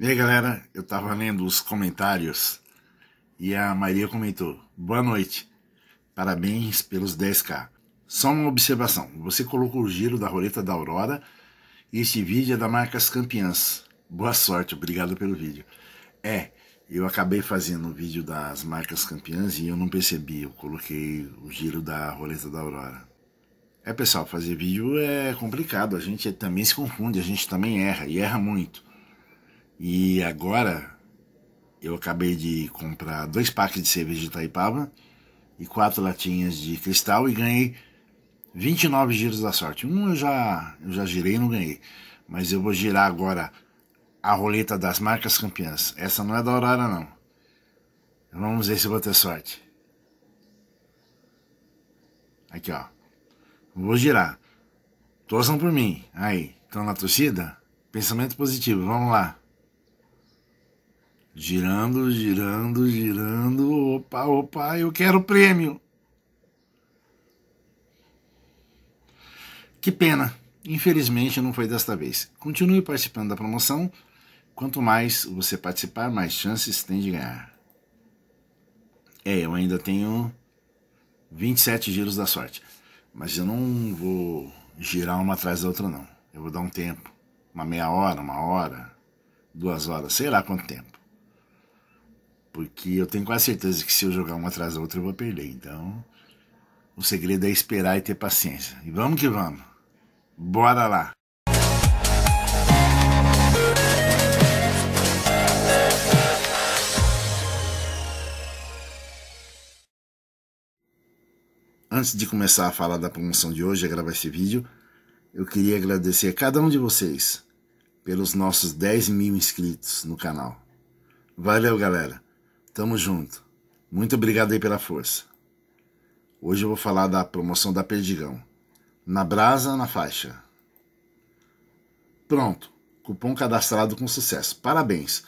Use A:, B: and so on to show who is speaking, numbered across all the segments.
A: E aí, galera, eu tava lendo os comentários e a Maria comentou: Boa noite, parabéns pelos 10k. Só uma observação: você colocou o giro da roleta da Aurora e este vídeo é da Marcas Campeãs. Boa sorte, obrigado pelo vídeo. É, eu acabei fazendo o vídeo das Marcas Campeãs e eu não percebi, eu coloquei o giro da roleta da Aurora. É pessoal, fazer vídeo é complicado, a gente também se confunde, a gente também erra e erra muito. E agora eu acabei de comprar dois packs de cerveja de Itaipava e quatro latinhas de cristal e ganhei 29 giros da sorte. Um eu já, eu já girei e não ganhei. Mas eu vou girar agora a roleta das marcas campeãs. Essa não é da Aurora, não. Vamos ver se vou ter sorte. Aqui, ó. Vou girar. Torçam por mim. Aí, estão na torcida? Pensamento positivo, vamos lá. Girando, girando, girando. Opa, opa, eu quero o prêmio. Que pena. Infelizmente não foi desta vez. Continue participando da promoção. Quanto mais você participar, mais chances tem de ganhar. É, eu ainda tenho 27 giros da sorte. Mas eu não vou girar uma atrás da outra, não. Eu vou dar um tempo. Uma meia hora, uma hora, duas horas, sei lá quanto tempo. Porque eu tenho quase certeza que se eu jogar uma atrás da outra eu vou perder. Então, o segredo é esperar e ter paciência. E vamos que vamos. Bora lá. Antes de começar a falar da promoção de hoje, a gravar esse vídeo, eu queria agradecer a cada um de vocês pelos nossos 10 mil inscritos no canal. Valeu, galera! Tamo junto. Muito obrigado aí pela força. Hoje eu vou falar da promoção da Perdigão. Na brasa, na faixa. Pronto. Cupom cadastrado com sucesso. Parabéns.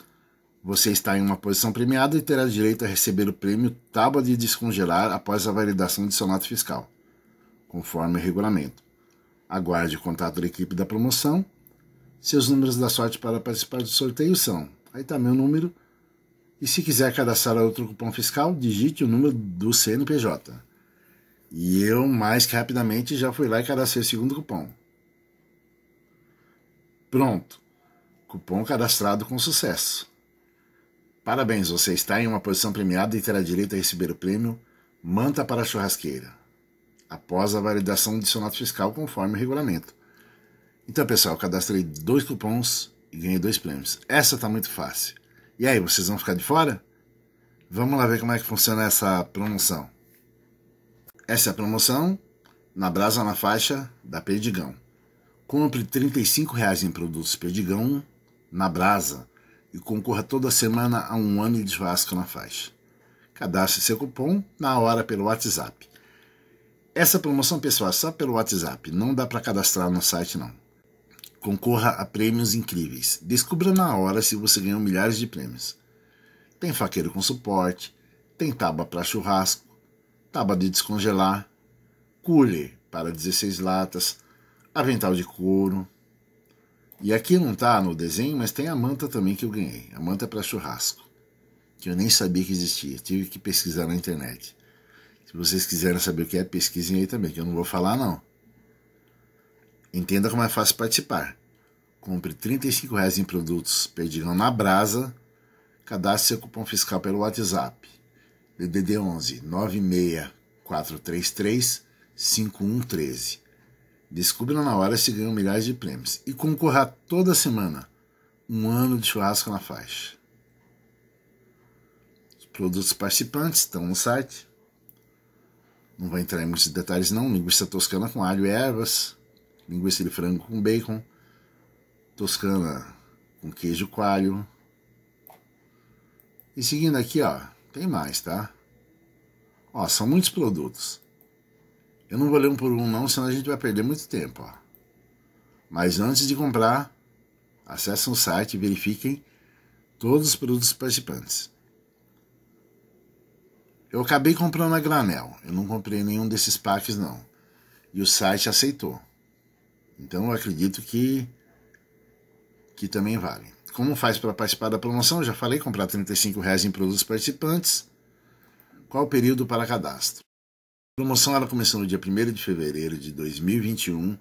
A: Você está em uma posição premiada e terá direito a receber o prêmio Tábua de Descongelar após a validação de seu nota fiscal, conforme o regulamento. Aguarde o contato da equipe da promoção. Seus números da sorte para participar do sorteio são: aí está meu número e se quiser cadastrar outro cupom fiscal, digite o número do CNPJ. E eu, mais que rapidamente, já fui lá e cadastrei o segundo cupom. Pronto. Cupom cadastrado com sucesso. Parabéns, você está em uma posição premiada e terá direito a receber o prêmio Manta para a Churrasqueira, após a validação do sonato fiscal conforme o regulamento. Então, pessoal, cadastrei dois cupons e ganhei dois prêmios. Essa está muito fácil. E aí, vocês vão ficar de fora? Vamos lá ver como é que funciona essa promoção. Essa é a promoção na Brasa na Faixa da Perdigão. Compre R$ reais em produtos Perdigão na Brasa e concorra toda semana a um ano de churrasco na faixa. Cadastre seu cupom na hora pelo WhatsApp. Essa promoção, pessoal, é só pelo WhatsApp. Não dá para cadastrar no site, não. Concorra a prêmios incríveis. Descubra na hora se você ganhou milhares de prêmios. Tem faqueiro com suporte, tem tábua para churrasco, tábua de descongelar, cooler para 16 latas, avental de couro. E aqui não tá no desenho, mas tem a manta também que eu ganhei. A manta é para churrasco, que eu nem sabia que existia. Tive que pesquisar na internet. Se vocês quiserem saber o que é, pesquisem aí também, que eu não vou falar não. Entenda como é fácil participar. Compre R$ 35,00 em produtos Perdigão na Brasa. Cadastre seu cupom fiscal pelo WhatsApp. DDD 11 96433 5113. Descubra na hora se ganham milhares de prêmios e concorra toda semana um ano de churrasco na faixa. Os produtos participantes estão no site. Não vou entrar em muitos detalhes não, linguiça toscana com alho e ervas, linguiça de frango com bacon, toscana com queijo coalho. E seguindo aqui, ó, tem mais, tá? Ó, são muitos produtos. Eu não vou ler um por um não, senão a gente vai perder muito tempo, ó. Mas antes de comprar, acessem o site e verifiquem todos os produtos participantes. Eu acabei comprando a granel, eu não comprei nenhum desses packs não. E o site aceitou. Então eu acredito que, que também vale. Como faz para participar da promoção? Já falei, comprar R$ reais em produtos participantes. Qual o período para cadastro? A promoção ela começou no dia 1 de fevereiro de 2021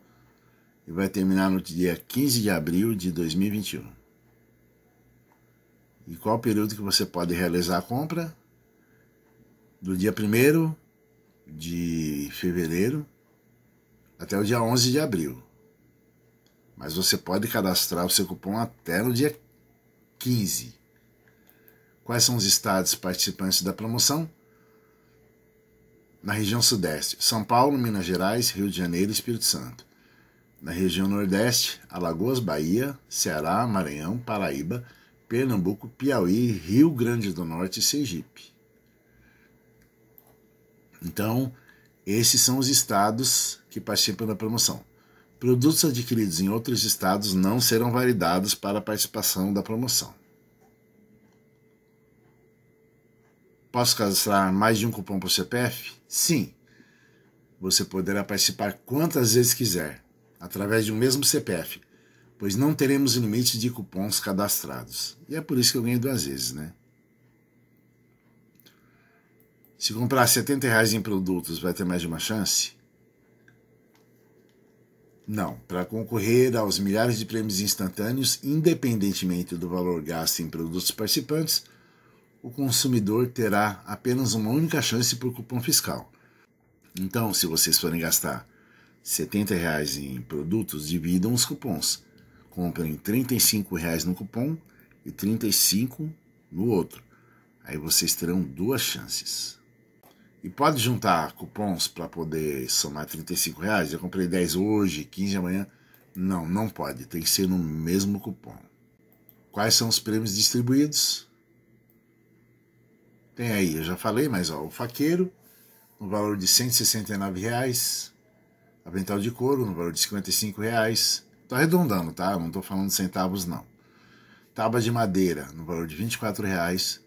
A: e vai terminar no dia 15 de abril de 2021. E qual o período que você pode realizar a compra? Do dia 1 de fevereiro até o dia 11 de abril. Mas você pode cadastrar o seu cupom até no dia 15. Quais são os estados participantes da promoção? Na região Sudeste, São Paulo, Minas Gerais, Rio de Janeiro e Espírito Santo. Na região Nordeste, Alagoas, Bahia, Ceará, Maranhão, Paraíba, Pernambuco, Piauí, Rio Grande do Norte e Sergipe. Então, esses são os estados que participam da promoção. Produtos adquiridos em outros estados não serão validados para participação da promoção. Posso cadastrar mais de um cupom por CPF? Sim. Você poderá participar quantas vezes quiser, através de um mesmo CPF, pois não teremos limite de cupons cadastrados. E é por isso que eu ganho duas vezes, né? Se comprar 70 reais em produtos, vai ter mais de uma chance? Não, para concorrer aos milhares de prêmios instantâneos, independentemente do valor gasto em produtos participantes, o consumidor terá apenas uma única chance por cupom fiscal. Então, se vocês forem gastar R$ 70,00 em produtos, dividam os cupons. Comprem R$ 35,00 no cupom e R$ 35,00 no outro. Aí vocês terão duas chances. E pode juntar cupons para poder somar 35 reais? Eu comprei 10 hoje, 15 amanhã. Não, não pode. Tem que ser no mesmo cupom. Quais são os prêmios distribuídos? Tem aí, eu já falei, mas ó, o faqueiro no valor de 169 reais, avental de couro no valor de 55 reais. Tô arredondando, tá? Não tô falando centavos não. Tábua de madeira no valor de 24 reais,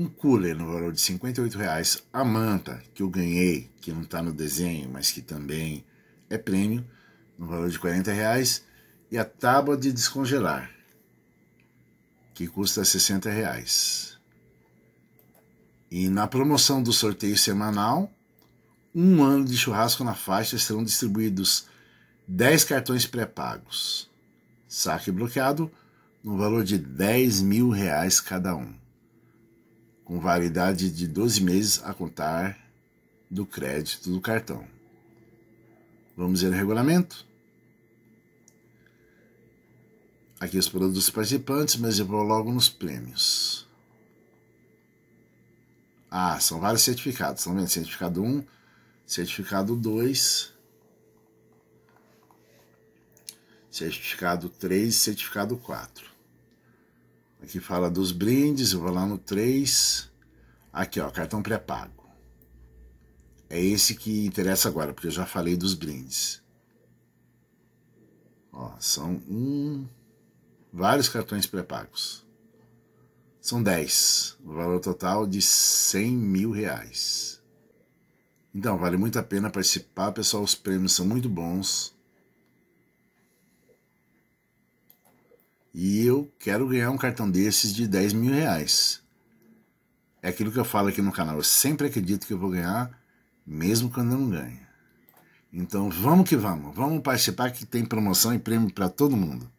A: um cooler no valor de 58 reais, a manta que eu ganhei, que não está no desenho, mas que também é prêmio, no valor de 40 reais, e a tábua de descongelar, que custa 60 reais. E na promoção do sorteio semanal, um ano de churrasco na faixa serão distribuídos 10 cartões pré-pagos. Saque bloqueado no valor de 10 mil reais cada um com validade de 12 meses a contar do crédito do cartão. Vamos ver o regulamento. Aqui os produtos participantes, mas eu vou logo nos prêmios. Ah, são vários certificados, estão vendo? Certificado 1, certificado 2, certificado 3 e certificado 4. Aqui fala dos brindes, eu vou lá no 3. Aqui, ó, cartão pré-pago. É esse que interessa agora, porque eu já falei dos brindes. Ó, são um, vários cartões pré-pagos. São 10, o valor total de 100 mil reais. Então, vale muito a pena participar, pessoal. Os prêmios são muito bons. e eu quero ganhar um cartão desses de 10 mil reais. É aquilo que eu falo aqui no canal. Eu sempre acredito que eu vou ganhar, mesmo quando eu não ganho. Então vamos que vamos. Vamos participar que tem promoção e prêmio para todo mundo.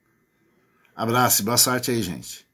A: Abraço e boa sorte aí, gente.